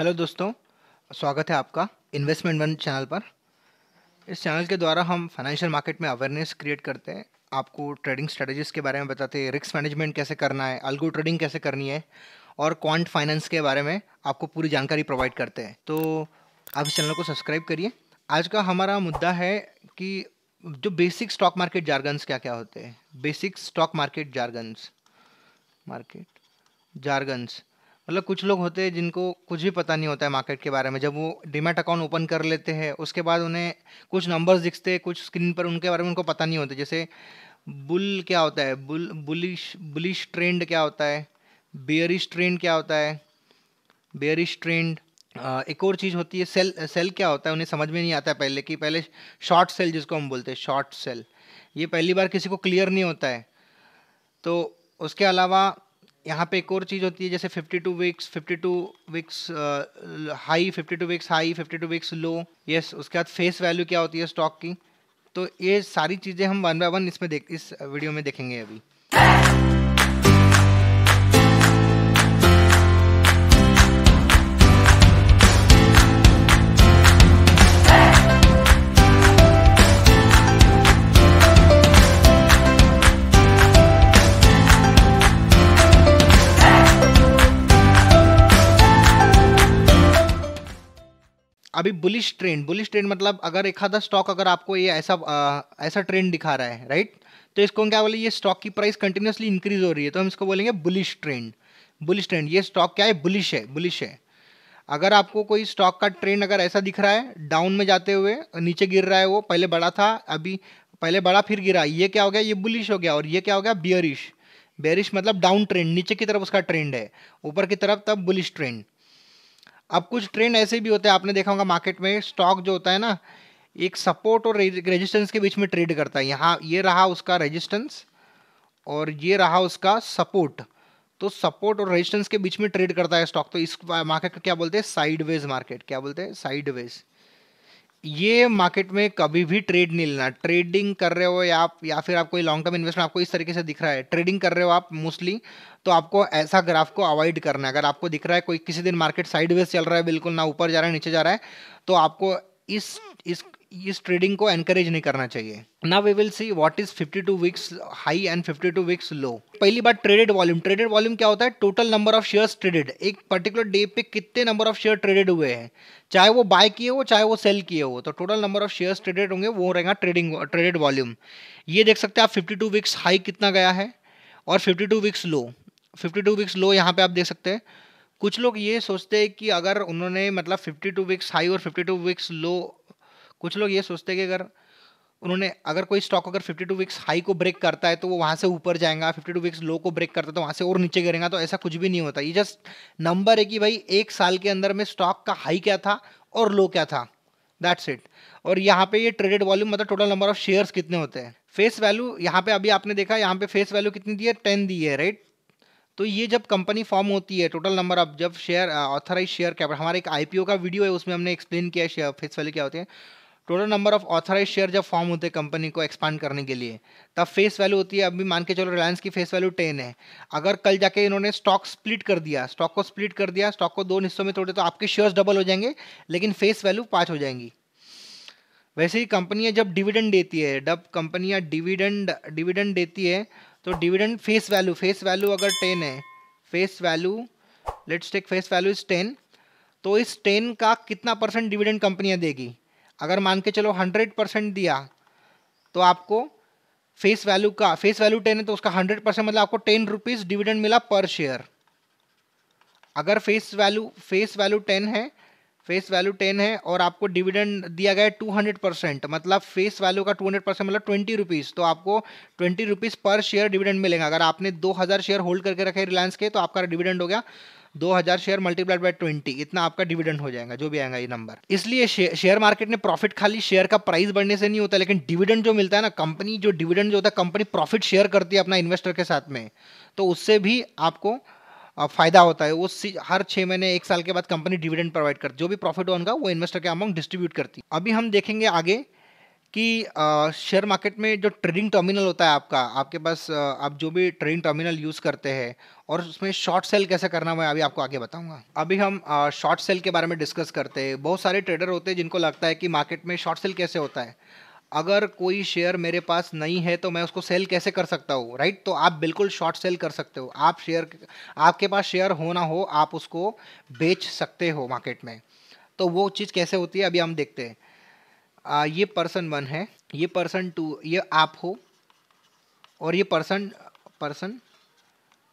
hello दोस्तों स्वागत है आपका इन्वेस्टमेंट वन चैनल पर इस चैनल के द्वारा हम फाइनेंशियल मार्केट में अवेयरनेस क्रिएट करते हैं आपको ट्रेडिंग स्ट्रेटजीज के बारे में बताते हैं रिस्क मैनेजमेंट कैसे करना है अलगो ट्रेडिंग कैसे करनी है और क्वांट फाइनेंस के बारे में आपको पूरी जानकारी प्रोवाइड करते हैं तो आप इस चैनल को सब्सक्राइब करिए आज का हमारा मुद्दा है कि जो बेसिक स्टॉक मार्केट जारगन्स क्या क्या होते हैं basic stock market jargons market jargons मतलब कुछ लोग होते हैं जिनको कुछ भी पता नहीं होता है मार्केट के बारे में जब वो डिमेट अकाउंट ओपन कर लेते हैं उसके बाद उन्हें कुछ नंबर्स दिखते हैं कुछ स्क्रीन पर उनके बारे में उनको पता नहीं होता जैसे बुल क्या होता है बुल बुलिश बुलिश ट्रेंड क्या होता है बेयरिश ट्रेंड क्या होता है बेयरिश ट्रेंड एक और चीज़ होती है सेल सेल क्या होता है उन्हें समझ में नहीं आता है पहले कि पहले शॉर्ट सेल जिसको हम बोलते हैं शॉर्ट सेल ये पहली बार किसी को क्लियर नहीं होता है तो उसके अलावा यहाँ पे एक और चीज़ होती है जैसे 52 weeks 52 weeks high 52 weeks high 52 weeks low yes उसके बाद फेस वैल्यू क्या होती है स्टॉक की तो ये सारी चीज़ें हम वन बाय वन इसमें देख इस वीडियो में देखेंगे अभी अभी बुलिश ट्रेंड बुलिश ट्रेंड मतलब अगर आधा स्टॉक अगर आपको ये ऐसा आ, ऐसा ट्रेंड दिखा रहा है राइट तो इसको हम क्या बोले ये स्टॉक की प्राइस कंटिन्यूसली इंक्रीज हो रही है तो हम इसको बोलेंगे बुलिश ट्रेंड बुलिश ट्रेंड ये स्टॉक क्या है बुलिश है बुलिश है अगर आपको कोई स्टॉक का ट्रेंड अगर ऐसा दिख रहा है डाउन में जाते हुए नीचे गिर रहा है वो पहले बड़ा था अभी पहले बड़ा फिर गिरा ये क्या हो गया ये बुलिश हो गया और ये क्या हो गया बियरिश बेरिश मतलब डाउन ट्रेंड नीचे की तरफ उसका ट्रेंड है ऊपर की तरफ तब बुलिश ट्रेंड अब कुछ ट्रेंड ऐसे भी होते हैं आपने देखा होगा मार्केट में स्टॉक जो होता है ना एक सपोर्ट और रेजिस्टेंस के बीच में ट्रेड करता है यहाँ ये रहा उसका रेजिस्टेंस और ये रहा उसका सपोर्ट तो सपोर्ट और रेजिस्टेंस के बीच में ट्रेड करता है स्टॉक तो इस मार्केट को क्या बोलते हैं साइडवेज मार्केट क्या बोलते हैं साइडवेज ये मार्केट में कभी भी ट्रेड नहीं लेना ट्रेडिंग कर रहे हो या आप या फिर आप कोई लॉन्ग टर्म इन्वेस्टमेंट आपको इस तरीके से दिख रहा है ट्रेडिंग कर रहे हो आप मोस्टली तो आपको ऐसा ग्राफ को अवॉइड करना है अगर आपको दिख रहा है कोई किसी दिन मार्केट साइडवेज चल रहा है बिल्कुल ना ऊपर जा रहा है नीचे जा रहा है तो आपको इस इस इस ट्रेडिंग को एनकरेज नहीं करना चाहिए ना we will see what is 52 weeks high and 52 weeks low पहली बार ट्रेडेड वॉल्यूम ट्रेडेड वॉल्यूम क्या होता है total number of shares traded एक पर्टिकुलर डे पे कितने नंबर ऑफ शेयर ट्रेडेड हुए हैं चाहे वो बाय किए हो चाहे वो सेल किए हो तो total number of shares traded होंगे वो रहेगा ट्रेडिंग ट्रेडेड वॉल्यूम ये देख सकते हैं आप टू वीक्स हाई कितना गया है और two weeks low two weeks low यहाँ पे आप देख सकते हैं कुछ लोग ये सोचते हैं कि अगर उन्होंने मतलब 52 वीक्स हाई और 52 वीक्स लो कुछ लोग ये सोचते हैं कि अगर उन्होंने अगर कोई स्टॉक अगर 52 वीक्स हाई को ब्रेक करता है तो वो वहाँ से ऊपर जाएगा 52 वीक्स लो को ब्रेक करता है तो वहाँ से और नीचे गिरेगा तो ऐसा कुछ भी नहीं होता ये जस्ट नंबर है कि भाई एक साल के अंदर में स्टॉक का हाई क्या था और लो क्या था दैट्स इट और यहाँ पे ये ट्रेडेड वॉल्यूम मतलब टोटल नंबर ऑफ शेयर्स कितने होते हैं फेस वैल्यू यहाँ पे अभी आपने देखा यहाँ पे फेस वैल्यू कितनी दी है टेन दी है राइट तो ये जब कंपनी फॉर्म होती है टोटल नंबर ऑफ जब शेयर ऑथराइज शेयर कैपिटल हमारे एक आईपीओ का वीडियो है उसमें हमने एक्सप्लेन किया है शेयर फेस वैल्यू क्या होते हैं total number of authorise share जब फॉर्म होते हैं कंपनी को एक्सपांड करने के लिए तब फेस वैल्यू होती है अभी मान के चलो रिलायंस की फेस वैल्यू टेन है अगर कल जाके इन्होंने स्टॉक स्प्लिट कर दिया स्टॉक को स्प्लिट कर दिया स्टॉक को दो हिस्सों में तोड़े तो आपके शेयर्स डबल हो जाएंगे लेकिन फेस वैल्यू पाँच हो जाएंगी वैसे ही कंपनियाँ जब डिविडेंड देती है जब कंपनियाँ डिविडेंड डिविडेंड देती है तो dividend face value face value अगर टेन है face value let's take face value is ten तो इस टेन का कितना परसेंट डिविडेंड कंपनियाँ देगी अगर मान के चलो हंड्रेड परसेंट दिया तो आपको फेस वैल्यू का फेस वैल्यू टेन है तो उसका हंड्रेड परसेंट मतलब आपको टेन रुपीज़ डिविडेंड मिला पर शेयर अगर face value face value ten है फेस वैल्यू टेन है और आपको डिविडेंड दिया गया है टू हंड्रेड परसेंट मतलब फेस वैल्यू का टू हंड्रेड परसेंट मतलब ट्वेंटी रुपीज़ तो आपको twenty rupees per share dividend मिलेगा अगर आपने दो हज़ार शेयर होल्ड करके रखे रिलायंस के तो आपका डिविडेंड हो गया 2000 शेयर मल्टीप्लाइड बाय 20 इतना आपका डिविडेंड हो जाएगा जो भी आएगा ये नंबर इसलिए शेयर मार्केट में प्रॉफिट खाली शेयर का प्राइस बढ़ने से नहीं होता लेकिन डिविडेंड जो मिलता है ना कंपनी जो डिविडेंड जो होता है कंपनी प्रॉफिट शेयर करती है अपना इन्वेस्टर के साथ में तो उससे भी आपको फायदा होता है वो हर छः महीने एक साल के बाद कंपनी डिविडेंड प्रोवाइड करती है जो भी प्रॉफिट होगा वो इन्वेस्टर के अमाउंट डिस्ट्रीब्यूट करती है अभी हम देखेंगे आगे कि शेयर मार्केट में जो ट्रेडिंग टर्मिनल होता है आपका आपके पास आप जो भी ट्रेडिंग टर्मिनल यूज़ करते हैं और उसमें शॉर्ट सेल कैसे करना मैं अभी आपको आगे बताऊंगा अभी हम शॉर्ट सेल के बारे में डिस्कस करते हैं बहुत सारे ट्रेडर होते हैं जिनको लगता है कि मार्केट में शॉर्ट सेल कैसे होता है अगर कोई शेयर मेरे पास नहीं है तो मैं उसको सेल कैसे कर सकता हूँ राइट तो आप बिल्कुल शॉर्ट सेल कर सकते हो आप शेयर आपके पास शेयर हो ना हो आप उसको बेच सकते हो मार्केट में तो वो चीज़ कैसे होती है अभी हम देखते हैं आ, ये पर्सन वन है ये पर्सन टू ये आप हो और ये पर्सन पर्सन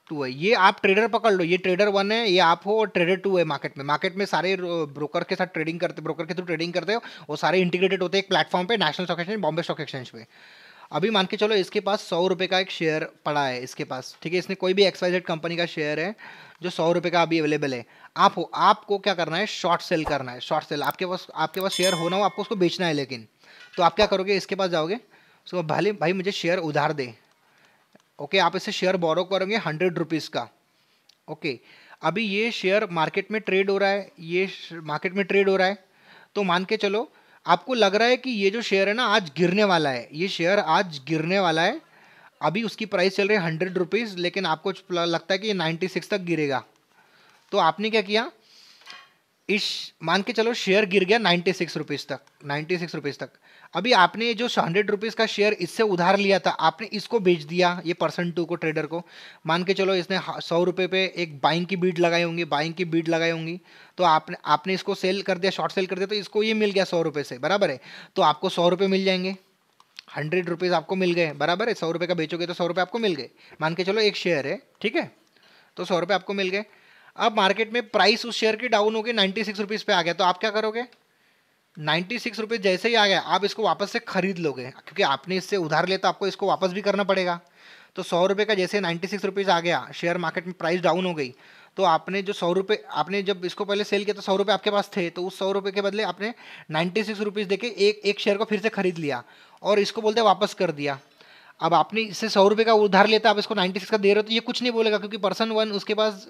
टू है ये आप ट्रेडर पकड़ लो ये ट्रेडर वन है ये आप हो और ट्रेडर टू है मार्केट में मार्केट में सारे ब्रोकर के साथ ट्रेडिंग करते ब्रोकर के थ्रू ट्रेडिंग करते हो और सारे इंटीग्रेटेड होते हैं एक प्लेटफॉर्म पे National Stock Exchange Bombay Stock Exchange पे अभी मान के चलो इसके पास सौ रुपये का एक शेयर पड़ा है इसके पास ठीक है इसने कोई भी एक्सवाइजेड कंपनी का शेयर है जो सौ रुपये का अभी अवेलेबल है आप हो आपको क्या करना है शॉर्ट सेल करना है शॉर्ट सेल आपके पास आपके पास शेयर होना हो आपको उसको बेचना है लेकिन तो आप क्या करोगे इसके पास जाओगे उसको भले भाई मुझे शेयर उधार दे ओके आप इसे शेयर बोरो करोगे हंड्रेड रुपीज़ का ओके अभी ये शेयर मार्केट में ट्रेड हो रहा है ये मार्केट में ट्रेड हो रहा है तो मान के चलो आपको लग रहा है कि ये जो शेयर है ना आज गिरने वाला है ये शेयर आज गिरने वाला है अभी उसकी प्राइस चल रही है हंड्रेड रुपीज़ लेकिन आपको लगता है कि ये नाइन्टी सिक्स तक गिरेगा तो आपने क्या किया इस मान के चलो शेयर गिर गया नाइन्टी सिक्स रुपीज़ तक नाइन्टी सिक्स रुपीज़ तक अभी आपने जो हंड्रेड रुपीज़ का शेयर इससे उधार लिया था आपने इसको बेच दिया ये पर्सन टू को ट्रेडर को मान के चलो इसने सौ रुपये पे एक बाइंग की बीड लगाई होंगी बाइंग की बीड लगाई होंगी तो आपने आपने इसको सेल कर दिया शॉर्ट सेल कर दिया तो इसको ये मिल गया सौ रुपये से बराबर है तो आपको सौ रुपये मिल जाएंगे हंड्रेड रुपीज़ आपको मिल गए बराबर है सौ रुपये का बेचोगे तो सौ रुपये आपको मिल गए मान के चलो एक शेयर है ठीक है तो सौ रुपये आपको मिल गए अब मार्केट में प्राइस उस शेयर की डाउन हो गई नाइन्टी सिक्स रुपीज़ पे आ गया तो आप क्या करोगे नाइन्टी सिक्स रुपीज़ जैसे ही आ गया आप इसको वापस से खरीद लोगे क्योंकि आपने इससे उधार लिया तो आपको इसको वापस भी करना पड़ेगा तो सौ रुपये का जैसे नाइन्टी सिक्स रुपीज़ आ गया शेयर मार्केट में प्राइस डाउन हो गई तो आपने जो सौ रुपये आपने जब इसको पहले सेल किया तो सौ रुपये आपके पास थे तो उस सौ रुपये के बदले आपने नाइन्टी सिक्स रुपीज़ देके एक एक शेयर को फिर से खरीद लिया और इसको बोलते वापस कर दिया अब आपने इससे सौ रुपये का उधार लेता तो आप इसको नाइन्टी सिक्स का दे रहे हो तो ये कुछ नहीं बोलेगा क्योंकि पर्सन वन उसके पास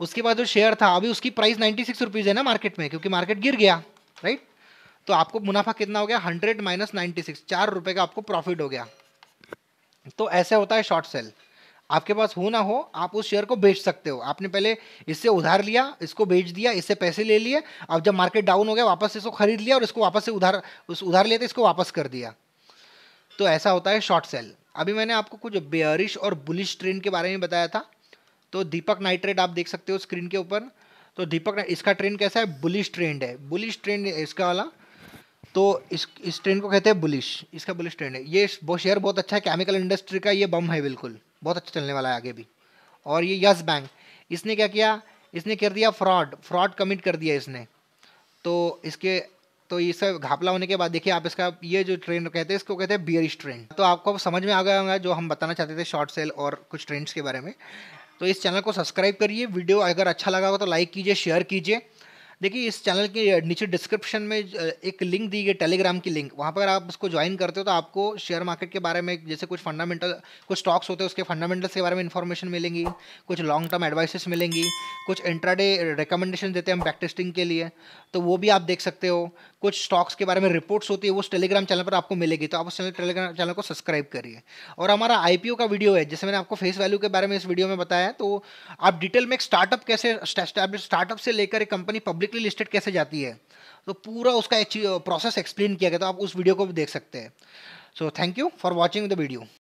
उसके बाद जो शेयर था अभी उसकी प्राइस नाइन्टी सिक्स रुपीज़ है ना मार्केट में क्योंकि मार्केट गिर गया राइट तो आपको मुनाफा कितना हो गया हंड्रेड माइनस नाइन्टी सिक्स चार रुपये का आपको प्रॉफिट हो गया तो ऐसे होता है शॉर्ट सेल आपके पास हो ना हो आप उस शेयर को बेच सकते हो आपने पहले इससे उधार लिया इसको बेच दिया इससे पैसे ले लिए अब जब मार्केट डाउन हो गया वापस इसको खरीद लिया और इसको वापस से उधार उस उधार लेते तो इसको वापस कर दिया तो ऐसा होता है शॉर्ट सेल अभी मैंने आपको कुछ बेयरिश और बुलिश ट्रेंड के बारे में बताया था तो दीपक नाइट्रेट आप देख सकते हो स्क्रीन के ऊपर तो दीपक इसका ट्रेंड कैसा है बुलिश ट्रेंड है बुलिश ट्रेंड इसका वाला तो इस इस ट्रेंड को कहते हैं बुलिश इसका बुलिश ट्रेंड है ये शेयर बहुत अच्छा है केमिकल इंडस्ट्री का ये बम है बिल्कुल बहुत अच्छा चलने वाला है आगे भी और ये यस बैंक इसने क्या किया इसने कर दिया फ्रॉड फ्रॉड कमिट कर दिया इसने तो इसके तो ये सब घापला होने के बाद देखिए आप इसका ये जो ट्रेंड कहते हैं इसको कहते हैं बियरिश ट्रेंड तो आपको समझ में आ गया होगा जो हम बताना चाहते थे शॉर्ट सेल और कुछ ट्रेंड्स के बारे में तो इस चैनल को सब्सक्राइब करिए वीडियो अगर अच्छा लगा हो तो लाइक कीजिए शेयर कीजिए देखिए इस चैनल के नीचे डिस्क्रिप्शन में एक लिंक दी गई टेलीग्राम की लिंक वहाँ पर आप उसको ज्वाइन करते हो तो आपको शेयर मार्केट के बारे में जैसे कुछ फंडामेंटल कुछ स्टॉक्स होते हैं उसके फंडामेंटल्स के बारे में इन्फॉर्मेशन मिलेंगी कुछ लॉन्ग टर्म एडवाइसेस मिलेंगी कुछ इंट्राडे रिकमेंडेशन देते हैं हम बैक के लिए तो वो भी आप देख सकते हो कुछ स्टॉक्स के बारे में रिपोर्ट्स होती है वो टेलीग्राम चैनल पर आपको मिलेगी तो आप उस चैनल टेलीग्राम चैनल को सब्सक्राइब करिए और हमारा आई का वीडियो है जैसे मैंने आपको फेस वैल्यू के बारे में इस वीडियो में बताया तो आप डिटेल में एक स्टार्टअप कैसे स्टार्टअप से लेकर एक कंपनी पब्लिक पब्लिकली लिस्टेड कैसे जाती है तो पूरा उसका प्रोसेस एक्सप्लेन किया गया तो आप उस वीडियो को भी देख सकते हैं so thank you for watching the video